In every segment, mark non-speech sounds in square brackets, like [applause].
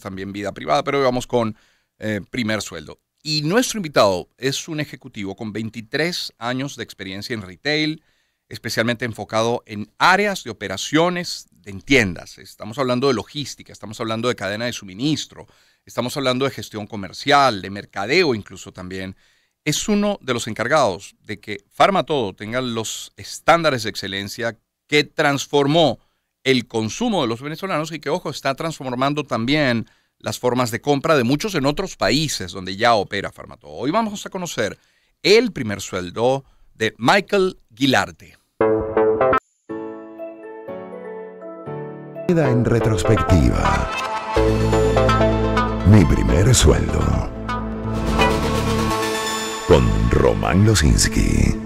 también vida privada, pero vamos con eh, primer sueldo. Y nuestro invitado es un ejecutivo con 23 años de experiencia en retail, especialmente enfocado en áreas de operaciones de tiendas. Estamos hablando de logística, estamos hablando de cadena de suministro, estamos hablando de gestión comercial, de mercadeo incluso también. Es uno de los encargados de que todo tenga los estándares de excelencia que transformó el consumo de los venezolanos y que, ojo, está transformando también las formas de compra de muchos en otros países donde ya opera Farmato. Hoy vamos a conocer el primer sueldo de Michael Guilarte. En retrospectiva, mi primer sueldo con Román Losinski.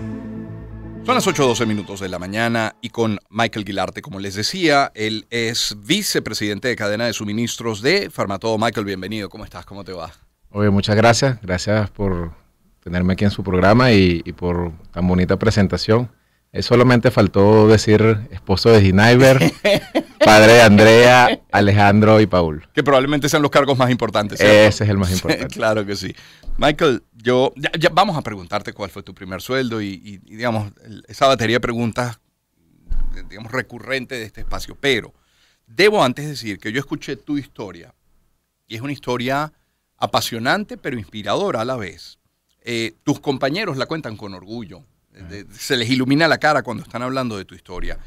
Son las 8.12 minutos de la mañana y con Michael Guilarte, como les decía, él es vicepresidente de cadena de suministros de Farmatodo. Michael, bienvenido, ¿cómo estás? ¿Cómo te va? Oye, muchas gracias, gracias por tenerme aquí en su programa y, y por tan bonita presentación solamente faltó decir esposo de Snyder, [laughs] padre de Andrea, Alejandro y Paul. Que probablemente sean los cargos más importantes. Ese es el más importante. claro que sí. Michael, yo ya, vamos a preguntarte cuál fue tu primer sueldo y, digamos, esa batería de preguntas, eh, digamos, recurrente de este espacio. Pero debo antes decir que yo escuché tu historia y es una historia apasionante pero inspiradora a la vez. Eh, tus compañeros la cuentan con orgullo eh, se les ilumina la cara cuando están hablando de tu historia.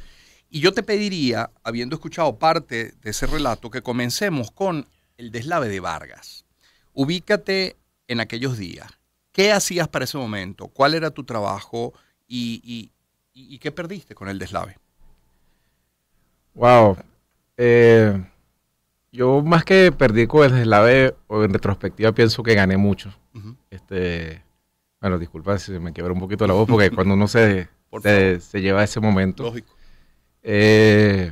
Y yo te pediría, habiendo escuchado parte de ese relato, que comencemos con el deslave de Vargas. Ubícate en aquellos días. ¿Qué hacías para ese momento? ¿Cuál era tu trabajo? ¿Y, y, qué perdiste con el deslave? Wow. Eh, yo más que perdí con el deslave, o en retrospectiva pienso que gané mucho. Este bueno, disculpa si me quebró un poquito la voz, porque [laughs] cuando uno se, se, lleva ese momento. Lógico. Eh,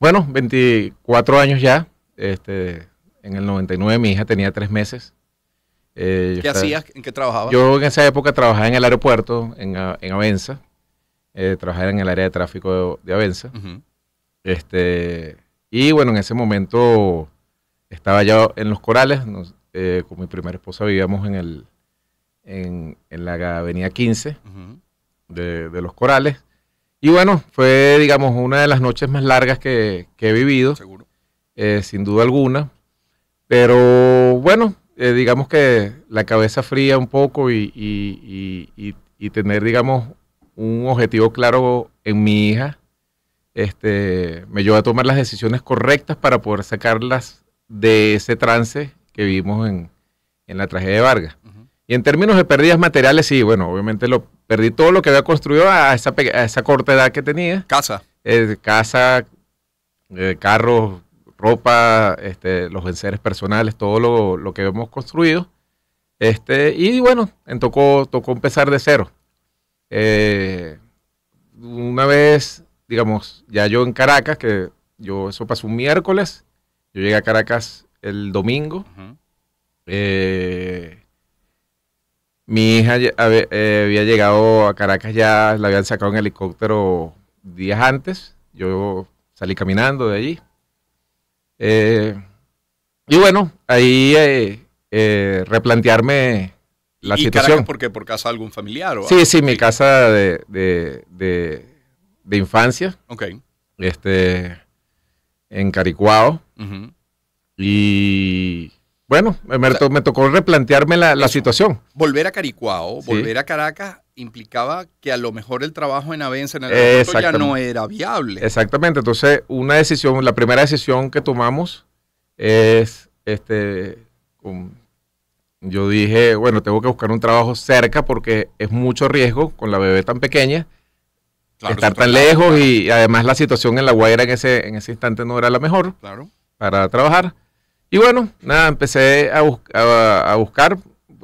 bueno, 24 años ya. Este, en el 99 mi hija tenía tres meses. Eh, ¿Qué hacías? ¿En qué trabajabas? Yo en esa época trabajaba en el aeropuerto, en, en Avenza. Eh, trabajaba en el área de tráfico de, Avenza. este, y bueno, en ese momento estaba ya en los corales. con mi primera esposa vivíamos en el, en, la Avenida 15 de, Los Corales. Y bueno, fue, digamos, una de las noches más largas que, he vivido. Eh, sin duda alguna. Pero bueno, eh, digamos que la cabeza fría un poco y, y, y, tener, digamos, un objetivo claro en mi hija, este, me llevó a tomar las decisiones correctas para poder sacarlas de ese trance que vivimos en, la tragedia de Vargas. Y en términos de pérdidas materiales, sí, bueno, obviamente lo perdí todo lo que había construido a esa, a esa corta edad que tenía. Casa. Eh, casa, eh, carros, ropa, este, los enseres personales, todo lo, que hemos construido. Este, y bueno, tocó, tocó empezar de cero. Eh, una vez, digamos, ya yo en Caracas, que yo eso pasó un miércoles, yo llegué a Caracas el domingo. Mi hija eh, había, llegado a Caracas ya, la habían sacado en helicóptero días antes. Yo salí caminando de allí. Eh, y bueno, ahí eh, replantearme la ¿Y situación. Caracas, ¿Por ¿Por casa de algún familiar? O sí, sí, mi casa de, infancia. Ok. Este, en Caricuao. Y bueno, me, tocó replantearme la, situación. Volver a Caricuao, volver a Caracas implicaba que a lo mejor el trabajo en Avenza en el aeropuerto ya no era viable. Exactamente, entonces una decisión, la primera decisión que tomamos es, este, yo dije, bueno, tengo que buscar un trabajo cerca porque es mucho riesgo con la bebé tan pequeña. estar tan lejos y además la situación en La Guaira en ese, en ese instante no era la mejor para trabajar. Y bueno, nada, empecé a, a, buscar,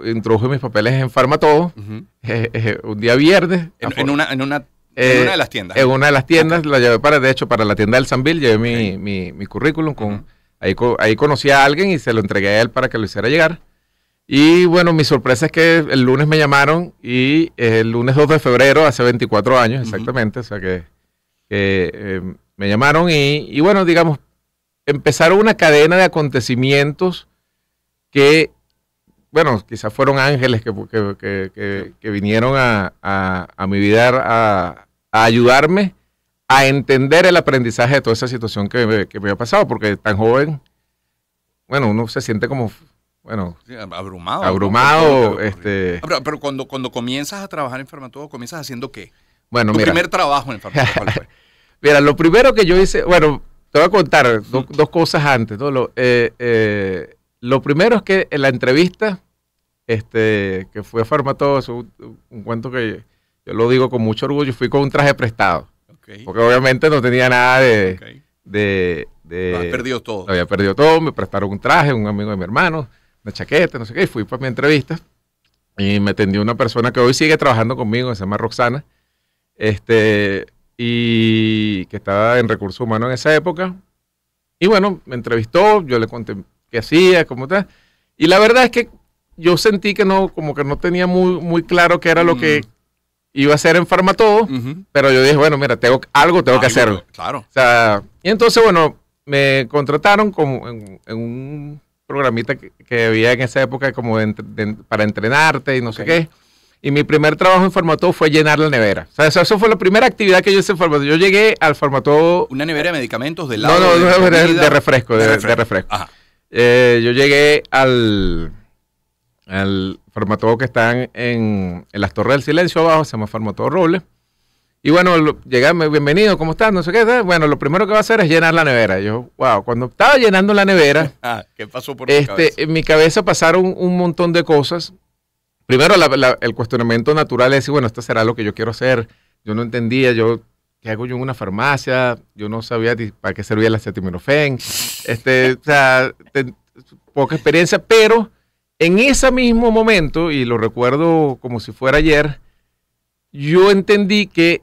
introduje mis papeles en Farmatodo, todo [laughs] eh, un día viernes. En, una, en una en eh, una de las tiendas. En una de las tiendas, la llevé para, de hecho, para la tienda del Sanville, llevé mi, currículum. Con, ahí, conocí a alguien y se lo entregué a él para que lo hiciera llegar. Y bueno, mi sorpresa es que el lunes me llamaron y el lunes 2 de febrero, hace 24 años exactamente, o sea que, eh, me llamaron y, bueno, digamos, empezaron una cadena de acontecimientos que, bueno, quizás fueron ángeles que, que, vinieron a, mi vida a, ayudarme a entender el aprendizaje de toda esa situación que me, que había pasado, porque tan joven, bueno, uno se siente como bueno, abrumado. Abrumado, este... Ah, pero, cuando, cuando comienzas a trabajar en farmacólogo, ¿comienzas haciendo qué? Bueno, tu primer trabajo en fue? [laughs] mira, lo primero que yo hice, bueno, te voy a contar dos cosas antes. Eh, eh, lo, primero es que en la entrevista, este, que fue a todo es un, cuento que yo lo digo con mucho orgullo, fui con un traje prestado. Porque obviamente no tenía nada de... había perdido todo. había perdido todo, me prestaron un traje, un amigo de mi hermano, una chaqueta, no sé qué, y fui para mi entrevista. Y me atendió una persona que hoy sigue trabajando conmigo, se llama Roxana. Este, y que estaba en recursos humanos en esa época. Y bueno, me entrevistó, yo le conté qué hacía, cómo tal. Y la verdad es que yo sentí que no, como que no tenía muy, muy claro qué era lo que mm. iba a hacer en Farmatodo, pero yo dije, bueno, mira, tengo, algo tengo que hacerlo Claro. sea, y entonces, bueno, me contrataron como en, un programita que, había en esa época como para entrenarte y no sé qué. Y mi primer trabajo en Farmatodo fue llenar la nevera. O sea, eso, fue la primera actividad que yo hice en Farmatodo. Yo llegué al Farmatodo... ¿Una nevera de medicamentos? ¿De lado No, no, de, no, de, refresco. De, refresco. Eh, yo llegué al, al Farmatodo que está en, las Torres del Silencio abajo, se llama Farmatodo Robles. Y bueno, llegame bienvenido, ¿cómo estás? No sé qué. Bueno, lo primero que va a hacer es llenar la nevera. Yo, wow, cuando estaba llenando la nevera... [laughs] Ah, ¿Qué pasó por este, En mi cabeza pasaron un montón de cosas primero el cuestionamiento natural es decir, bueno, esto será lo que yo quiero hacer. Yo no entendía, yo, ¿qué hago yo en una farmacia? Yo no sabía para qué servía la acetaminofén. [laughs] Este, o sea, poca experiencia, pero en ese mismo momento, y lo recuerdo como si fuera ayer, yo entendí que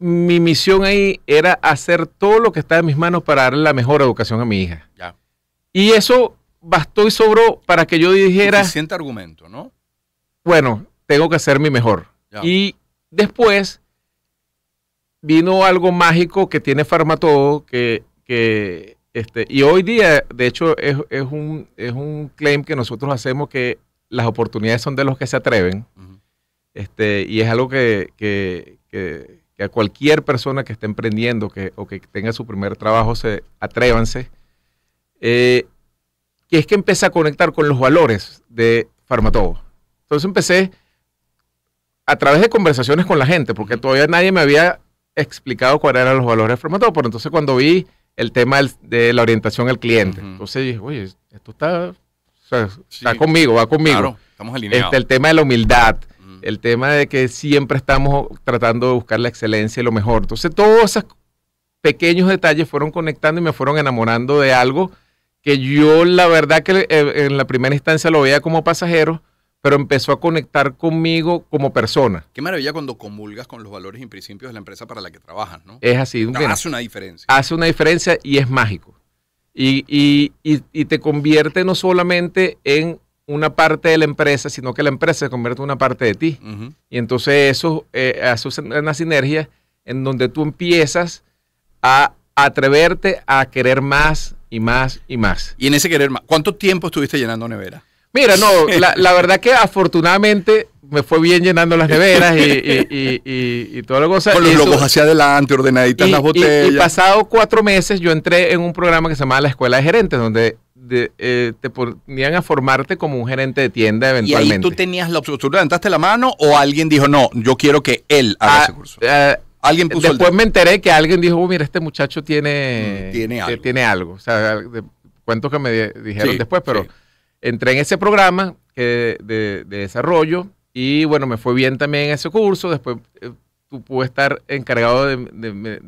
mi misión ahí era hacer todo lo que estaba en mis manos para darle la mejor educación a mi hija. Y eso bastó y sobró para que yo dijera... Suficiente argumento, ¿no? bueno, tengo que hacer mi mejor. Y después vino algo mágico que tiene Farmatodo, que, que este, y hoy día, de hecho, es, es, un, es un claim que nosotros hacemos que las oportunidades son de los que se atreven. este, y es algo que, a cualquier persona que esté emprendiendo que, o que tenga su primer trabajo, se atrévanse. Eh, que es que empieza a conectar con los valores de Farmatodo. Entonces empecé a través de conversaciones con la gente, porque todavía nadie me había explicado cuáles eran los valores formativos, pero entonces cuando vi el tema de la orientación al cliente, entonces dije, oye, esto está, está conmigo, va conmigo. Claro, estamos alineados. Este, el tema de la humildad, el tema de que siempre estamos tratando de buscar la excelencia y lo mejor. Entonces todos esos pequeños detalles fueron conectando y me fueron enamorando de algo que yo la verdad que eh, en la primera instancia lo veía como pasajero, pero empezó a conectar conmigo como persona. Qué maravilla cuando comulgas con los valores y principios de la empresa para la que trabajas, ¿no? Es así. hace una diferencia. Hace una diferencia y es mágico. Y, te convierte no solamente en una parte de la empresa, sino que la empresa se convierte en una parte de ti. Y entonces eso eh, hace una sinergia en donde tú empiezas a atreverte a querer más y más y más. Y en ese querer más, ¿cuánto tiempo estuviste llenando nevera? Mira, no, [laughs] la, verdad que afortunadamente me fue bien llenando las neveras y, y, y, y toda la Con los logos hacia adelante, ordenaditas las botellas. Y, pasado cuatro meses yo entré en un programa que se llamaba La Escuela de Gerentes, donde eh, te ponían a formarte como un gerente de tienda eventualmente. ¿Y ahí tú tenías la levantaste la mano o alguien dijo, no, yo quiero que él haga ah, ese curso? Ah, alguien Después me enteré que alguien dijo, oh, mira, este muchacho tiene, mm, tiene algo. O sea, cuentos que me dijeron después, pero entré en ese programa eh, de, desarrollo y bueno, me fue bien también ese curso. Después eh, tú pude estar encargado de,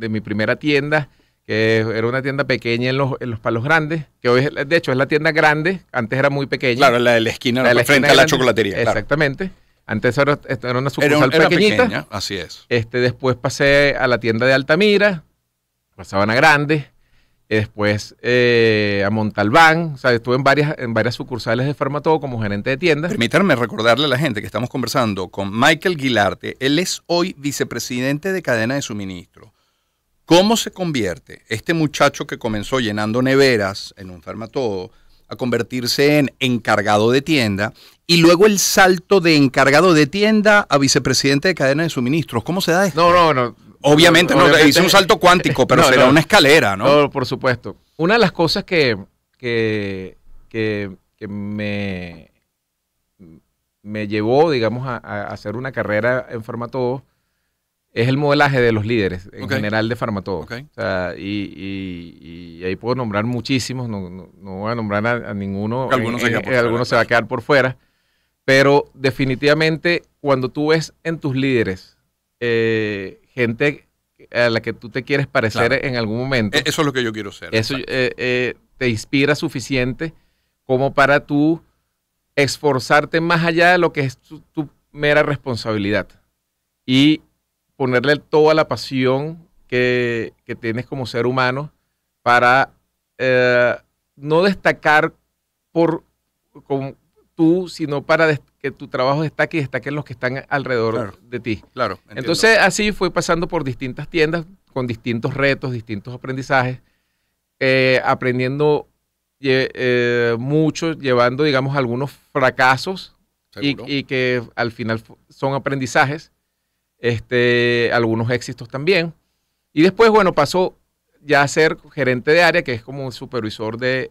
mi primera tienda, que era una tienda pequeña en los, Palos Grandes, que hoy de hecho es la tienda grande, antes era muy pequeña. Claro, la de la esquina, la frente a la chocolatería. Exactamente. Antes era, una sucursal Pequeña, así es. Este, después pasé a la tienda de Altamira, pasaban a Grande, después eh, a Montalbán, o sea, estuve en varias, en varias sucursales de Farmatodo como gerente de tienda. Permítanme recordarle a la gente que estamos conversando con Michael Guilarte, él es hoy vicepresidente de cadena de suministro. ¿Cómo se convierte este muchacho que comenzó llenando neveras en un Farmatodo a convertirse en encargado de tienda y luego el salto de encargado de tienda a vicepresidente de cadena de suministros. ¿Cómo se da esto? No, no, no, Obviamente, no, un salto cuántico, pero [laughs] será una escalera, ¿no? por supuesto. Una de las cosas que, me, me llevó, digamos, a, hacer una carrera en Farmatodo es el modelaje de los líderes, en general de Farmatodo. y, ahí puedo nombrar muchísimos, no, voy a nombrar a, ninguno, algunos, algunos se va a quedar por fuera, pero definitivamente cuando tú ves en tus líderes, eh, gente a la que tú te quieres parecer en algún momento. E-, eso es lo que yo quiero ser. Eso eh, eh, te inspira suficiente como para tú esforzarte más allá de lo que es tu, mera responsabilidad y ponerle toda la pasión que, tienes como ser humano para eh, no destacar por con tú, sino para que tu trabajo destaque y destaquen los que están alrededor de ti. Claro. Entonces así fue pasando por distintas tiendas con distintos retos, distintos aprendizajes, eh, aprendiendo eh, eh, mucho, llevando, digamos, algunos fracasos y, y, que al final son aprendizajes, este, algunos éxitos también. Y después, bueno, pasó ya ser gerente de área, que es como supervisor de,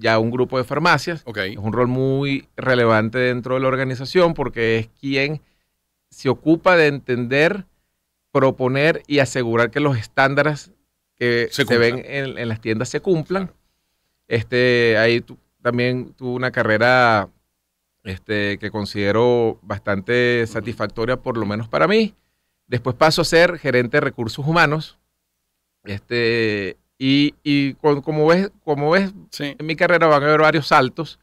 ya un grupo de farmacias. Es un rol muy relevante dentro de la organización porque es quien se ocupa de entender, proponer y asegurar que los estándares que se, ven en, las tiendas se cumplan. Este, ahí también tuve una carrera este, que considero bastante satisfactoria, por lo menos para mí. Después paso a ser gerente de recursos humanos este, y, como ves, como ves en mi carrera van a haber varios saltos.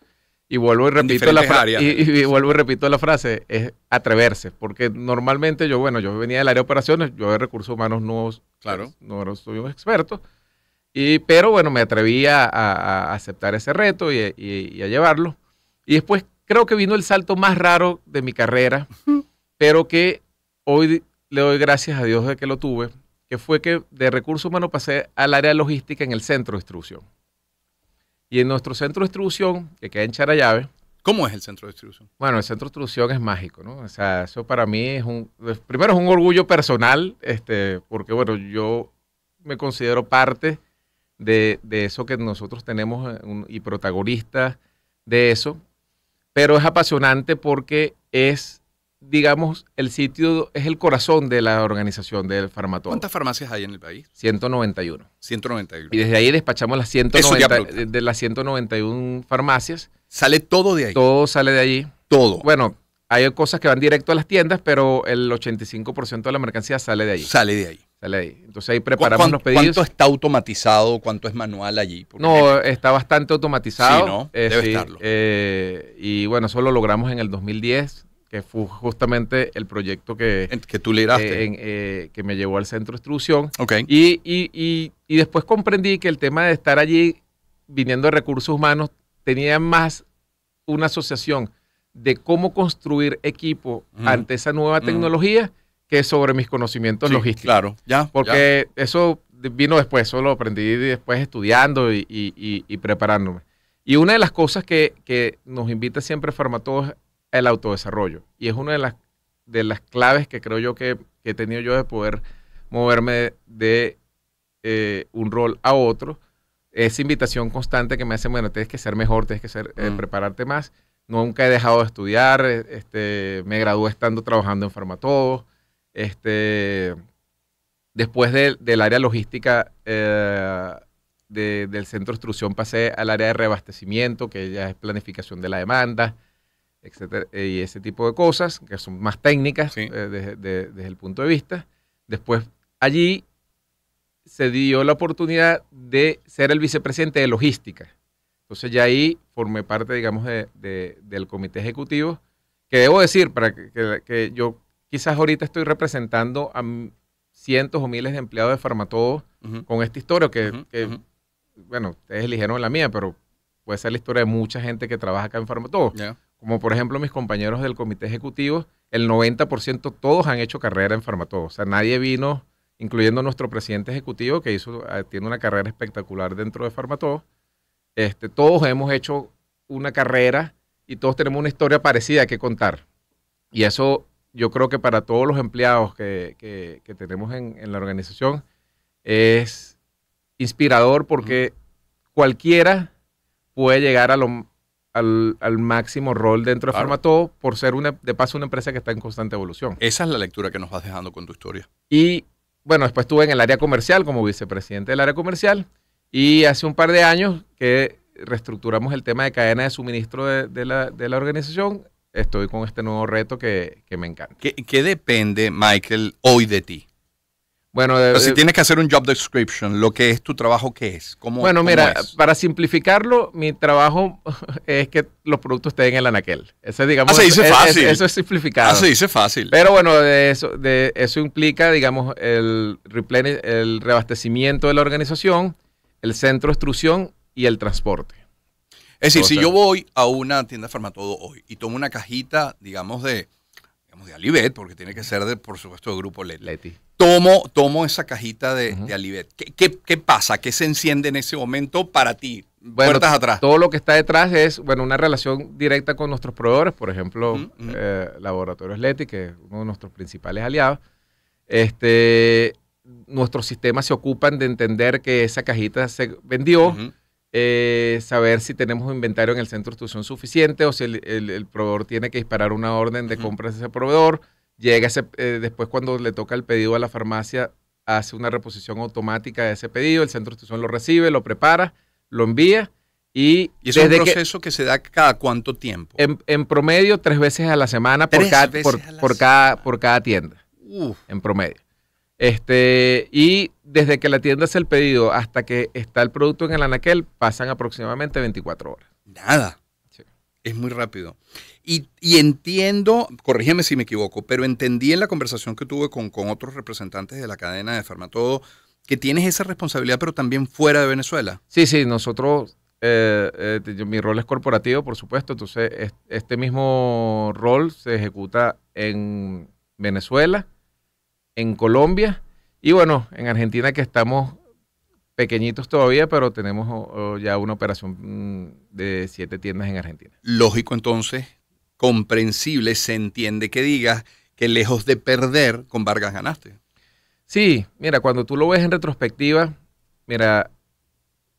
Y vuelvo y repito la frase. Y, vuelvo y repito la frase, es atreverse. Porque normalmente yo, bueno, yo venía del área de operaciones, yo de recursos humanos nuevos claro. Pues, no, no soy un experto. Y, pero bueno, me atreví a, aceptar ese reto y, a llevarlo. Y después creo que vino el salto más raro de mi carrera, pero que hoy le doy gracias a Dios de que lo tuve, que fue que de recursos humanos pasé al área logística en el centro de distribución. Y en nuestro centro de distribución, que queda en Charayave. ¿Cómo es el centro de distribución? Bueno, el centro de distribución es mágico, ¿no? O sea, eso para mí es un. Primero es un orgullo personal, este, porque, bueno, yo me considero parte de, de eso que nosotros tenemos eh, y protagonista de eso. Pero es apasionante porque es digamos, el sitio es el corazón de la organización del farmatodo. ¿Cuántas farmacias hay en el país? 191. Y desde ahí despachamos las 190, de las 191 farmacias. ¿Sale todo de ahí? Todo sale de allí. Todo. Bueno, hay cosas que van directo a las tiendas, pero el 85% de la mercancía sale de ahí. Sale de ahí. Sale de ahí. Entonces ahí preparamos los pedidos. ¿Cuánto está automatizado? ¿Cuánto es manual allí? No, está bastante automatizado. Sí, ¿no? Eh, Debe estarlo. Eh, y bueno, eso lo logramos en el 2010 que fue justamente el proyecto que, que tú lideraste. Eh, eh, que me llevó al centro de instrucción. Y, y, y, después comprendí que el tema de estar allí, viniendo de recursos humanos, tenía más una asociación de cómo construir equipo ante esa nueva tecnología que sobre mis conocimientos logísticos. Claro, ya. Porque eso vino después, solo aprendí después estudiando y, preparándome. Y una de las cosas que, que nos invita siempre Farmatodos el autodesarrollo. Y es una de las, de las claves que creo yo que, he tenido yo de poder moverme de, eh, un rol a otro. Esa invitación constante que me hace, bueno, tienes que ser mejor, tienes que ser, eh, mm. prepararte más. Nunca he dejado de estudiar, eh, este, me gradué estando trabajando en Farmatodo. Este, después del área logística del centro de instrucción pasé al área de reabastecimiento, que ya es planificación de la demanda etcétera, y ese tipo de cosas, que son más técnicas eh, desde, el punto de vista. Después, allí se dio la oportunidad de ser el vicepresidente de logística. Entonces ya ahí formé parte, digamos, de, del comité ejecutivo, que debo decir, para que, que, yo quizás ahorita estoy representando a cientos o miles de empleados de Farmatodo con esta historia, que, que bueno, ustedes eligieron la mía, pero puede ser la historia de mucha gente que trabaja acá en Farmatodo como por ejemplo mis compañeros del comité ejecutivo, el 90% todos han hecho carrera en Farmatodo. O sea, nadie vino, incluyendo nuestro presidente ejecutivo, que hizo, ah, tiene una carrera espectacular dentro de Farmatodo. Este, todos hemos hecho una carrera y todos tenemos una historia parecida que contar. Y eso yo creo que para todos los empleados que, que, tenemos en, en, la organización es inspirador porque cualquiera puede llegar a lo, al, máximo rol dentro de Formatodo, por ser una, de paso una empresa que está en constante evolución. Esa es la lectura que nos vas dejando con tu historia. Y bueno, después estuve en el área comercial como vicepresidente del área comercial y hace un par de años que reestructuramos el tema de cadena de suministro de, la, organización, estoy con este nuevo reto que, me encanta. ¿Qué depende, Michael, hoy de ti? Bueno, eh, si eh, tienes que hacer un job description, lo que es tu trabajo, ¿qué es? ¿Cómo, bueno, mira, para simplificarlo, mi trabajo [laughs] es que los productos estén en el anaquel. Ese, digamos, ah, dice e-, e-, fácil. eso es simplificado. Ah, se dice fácil. Pero bueno, eso, de eso implica, digamos, el, el reabastecimiento de la organización, el centro de extrusión y el transporte. Es decir, si yo voy a una tienda Farmatodo hoy y tomo una cajita, digamos, de, de Alibet, porque tiene que ser, de, por supuesto, de Grupo Leti. Tomo, tomo esa cajita de, uh ¿Qué, pasa? ¿Qué se enciende en ese momento para ti? Puertas atrás. Todo lo que está detrás es bueno, una relación directa con nuestros proveedores, por ejemplo, eh, Laboratorio que es uno de nuestros principales aliados. Este, nuestros sistemas se ocupan de entender que esa cajita se vendió, eh, saber si tenemos inventario en el centro de institución suficiente o si el, proveedor tiene que disparar una orden de compras de ese proveedor llega eh, después cuando le toca el pedido a la farmacia, hace una reposición automática de ese pedido, el centro de distribución lo recibe, lo prepara, lo envía. Y, es un proceso que, se da cada cuánto tiempo? En, promedio, tres veces a la semana por, cada, por, cada, por cada tienda. En promedio. Este, y desde que la tienda hace el pedido hasta que está el producto en el anaquel, pasan aproximadamente 24 horas. Nada. Es muy rápido. Y, entiendo, corrígeme si me equivoco, pero entendí en la conversación que tuve con, otros representantes de la cadena de Farmatodo que tienes esa responsabilidad, pero también fuera de Venezuela. Sí, sí, nosotros, eh, eh, mi rol es corporativo, por supuesto, entonces este mismo rol se ejecuta en Venezuela, en Colombia y bueno, en Argentina que estamos pequeñitos todavía, pero tenemos oh, oh, ya una operación mm, de siete tiendas en Argentina. Lógico entonces comprensible, se entiende que digas que lejos de perder, con Vargas ganaste. Sí, mira, cuando tú lo ves en retrospectiva, mira,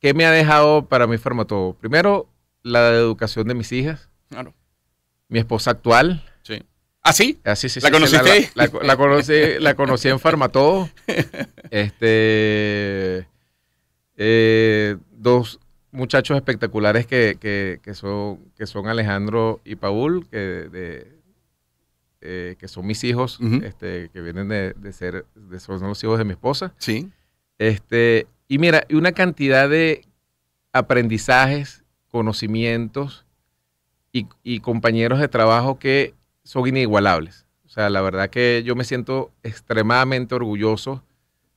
¿qué me ha dejado para mi Farmatodo? todo? Primero, la educación de mis hijas. Claro. Mi esposa actual. Sí. ¿Ah, sí? Así, ah, sí, ¿La conociste? la, conocí, la conocí en Farmatodo. [laughs] Este, eh, dos, muchachos espectaculares que, son, que son Alejandro y Paul, que, eh, que son mis hijos, este, que vienen de, ser, de, son los hijos de mi esposa. Sí. Este, y mira, una cantidad de aprendizajes, conocimientos y, y compañeros de trabajo que son inigualables. O sea, la verdad que yo me siento extremadamente orgulloso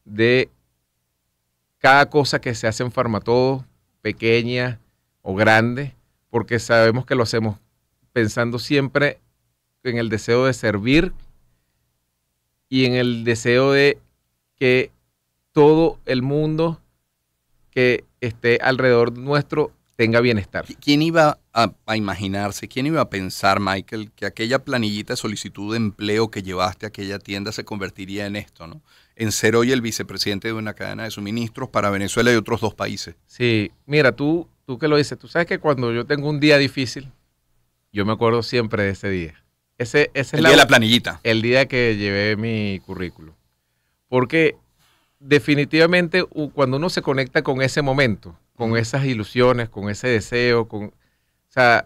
de cada cosa que se hace en Farmatodo, pequeña o grande, porque sabemos que lo hacemos pensando siempre en el deseo de servir y en el deseo de que todo el mundo que esté alrededor nuestro tenga bienestar. ¿Quién iba a, imaginarse, quién iba a pensar, Michael, que aquella planillita de solicitud de empleo que llevaste a aquella tienda se convertiría en esto, ¿no? en ser hoy el vicepresidente de una cadena de suministros para Venezuela y otros dos países. Sí, mira, tú, tú que lo dices, tú sabes que cuando yo tengo un día difícil, yo me acuerdo siempre de ese día. Ese, ese el es día de la planillita. El día que llevé mi currículo. Porque definitivamente cuando uno se conecta con ese momento, con esas ilusiones, con ese deseo, con... O sea,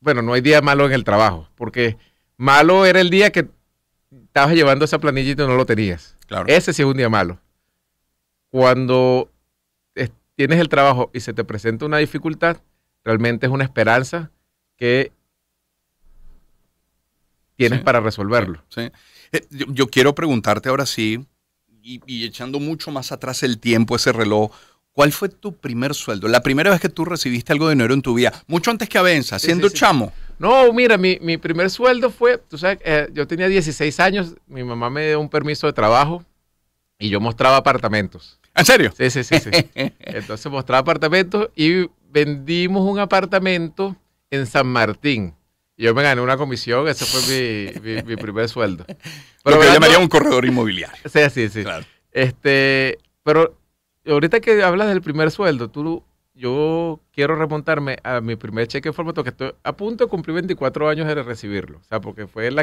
bueno, no hay día malo en el trabajo, porque malo era el día que estabas llevando esa planilla y no lo tenías. Claro. Ese sí es un día malo. Cuando tienes el trabajo y se te presenta una dificultad, realmente es una esperanza que tienes para resolverlo. Eh, yo, quiero preguntarte ahora sí, y, y, echando mucho más atrás el tiempo, ese reloj, ¿cuál fue tu primer sueldo? La primera vez que tú recibiste algo de dinero en tu vida, mucho antes que Avenza, siendo chamo. No, mira, mi, primer sueldo fue, tú sabes, eh, yo tenía 16 años, mi mamá me dio un permiso de trabajo y yo mostraba apartamentos. ¿En serio? Sí, sí, sí. sí. [laughs] Entonces mostraba apartamentos y vendimos un apartamento en San Martín. Yo me gané una comisión, ese fue mi, primer sueldo. Pero Lo que llamaría un corredor inmobiliario. Sí, sí, sí. Claro. Este, pero ahorita que hablas del primer sueldo, tú yo quiero remontarme a mi primer cheque de formato que estoy a punto de cumplir 24 años de recibirlo. O sea, porque fue la,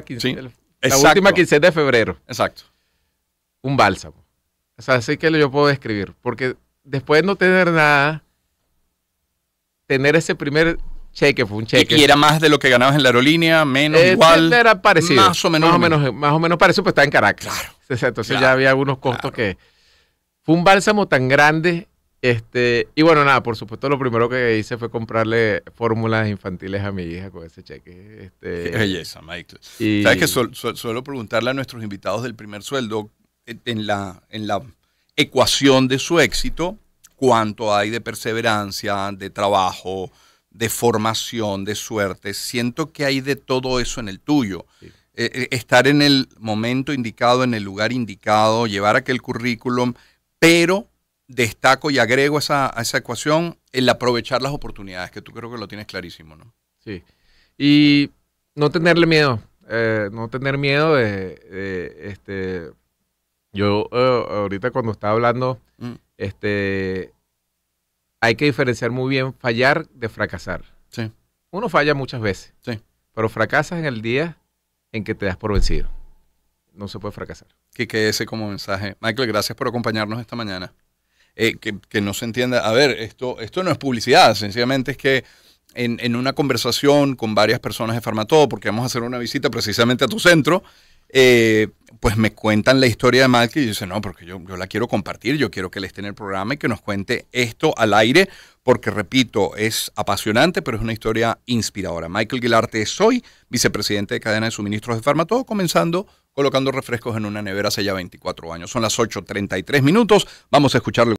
última quincena de febrero. Exacto. Un bálsamo. O sea, así que yo puedo describir. Porque después de no tener nada, tener ese primer cheque fue un cheque. que era más de lo que ganabas en la aerolínea, menos, igual. Era parecido. Más o menos. Más o menos, parecido, pero pues estaba en Caracas. Claro. Entonces ya había algunos costos que... Fue un bálsamo tan grande este, y bueno, nada, por supuesto lo primero que hice fue comprarle fórmulas infantiles a mi hija con ese cheque. Este, [laughs] Qué belleza, Michael. Sabes que suelo, preguntarle a nuestros invitados del primer sueldo en la, en la ecuación de su éxito, cuánto hay de perseverancia, de trabajo, de formación, de suerte. Siento que hay de todo eso en el tuyo. Eh, eh, estar en el momento indicado, en el lugar indicado, llevar aquel currículum, pero destaco y agrego esa, a esa ecuación el aprovechar las oportunidades, que tú creo que lo tienes clarísimo, ¿no? Sí. Y no tenerle miedo, eh, no tener miedo de, este, yo eh, ahorita cuando estaba hablando, mm. este, hay que diferenciar muy bien fallar de fracasar. Sí. Uno falla muchas veces, sí. pero fracasas en el día en que te das por vencido. No se puede fracasar. Que quede ese como mensaje. Michael, gracias por acompañarnos esta mañana. Eh, que, no se entienda, a ver, esto, esto no es publicidad, sencillamente es que en, una conversación con varias personas de Farmatodo, porque vamos a hacer una visita precisamente a tu centro, eh, pues me cuentan la historia de Malky y dicen, no, porque yo, yo, la quiero compartir, yo quiero que les esté en el programa y que nos cuente esto al aire, porque repito, es apasionante, pero es una historia inspiradora. Michael Guilarte es hoy vicepresidente de cadena de suministros de Farmatodo, comenzando colocando refrescos en una nevera hace ya 24 años. Son las 8.33 minutos, vamos a escucharle.